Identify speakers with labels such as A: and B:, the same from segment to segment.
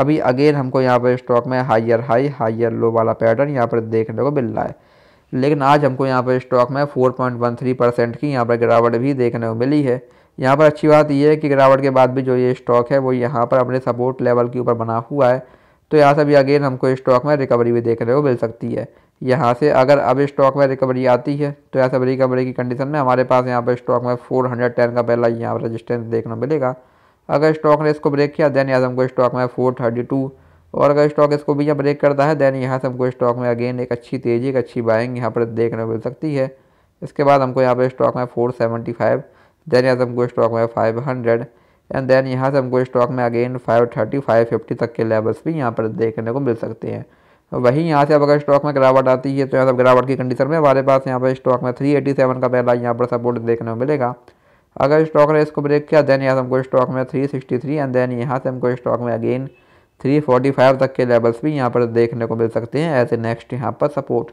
A: अभी अगेन हमको यहाँ पर स्टॉक में हाइयर हाई हाइयर लो वाला पैटर्न यहाँ पर देखने को मिल रहा है लेकिन आज हमको यहाँ पर स्टॉक में 4.13 परसेंट की यहाँ पर गिरावट भी देखने को मिली है यहाँ पर अच्छी बात यह है कि गिरावट के बाद भी जो ये स्टॉक है वो यहाँ पर अपने सपोर्ट लेवल के ऊपर बना हुआ है तो यहाँ से भी अगेन हमको स्टॉक में रिकवरी भी देखने को मिल सकती है यहाँ से अगर अब स्टॉक में रिकवरी आती है तो यहाँ से रिकवरी की कंडीशन में हमारे पास यहाँ पर स्टॉक में टेन का पहला यहाँ पर रजिस्टेंस देखने मिलेगा अगर स्टॉक ने इसको ब्रेक किया देन यहाँ से हमको स्टॉक में फोर थर्टी टू और अगर स्टॉक इसको भी यहाँ ब्रेक करता है देन यहाँ से हमको स्टॉक में अगेन एक अच्छी तेज़ी एक अच्छी बाइंग यहाँ पर देखने को मिल सकती है इसके बाद हमको यहाँ पर स्टॉक में फोर सेवेंटी फाइव देन यहाँ से हमको स्टॉक में फाइव हंड्रेड एंड देन यहाँ से हमको स्टॉक में again five thirty five fifty तक के लेवल्स भी यहाँ पर देखने को मिल सकते हैं वहीं यहाँ से अब अगर स्टॉक में गिरावट आती है तो यहाँ सब गिरावट की कंडीशन में हमारे पास यहाँ पर स्टॉक में थ्री एटी सेवन का पहला यहाँ पर सपोर्ट देखने को मिलेगा अगर स्टॉक ने इसको ब्रेक किया देन यहाँ से हमको स्टॉक में 363 एंड देन यहाँ से हमको स्टॉक में अगेन 345 तक के लेवल्स भी यहाँ पर देखने को मिल सकते हैं एज ए नेक्स्ट यहाँ पर सपोर्ट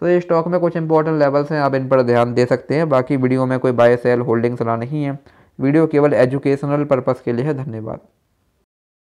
A: तो ये स्टॉक में कुछ इंपॉर्टेंट लेवल्स हैं आप इन पर ध्यान दे सकते हैं बाकी वीडियो में कोई बाय सेल होल्डिंग्स ना नहीं है वीडियो केवल एजुकेशनल पर्पज़ के लिए है धन्यवाद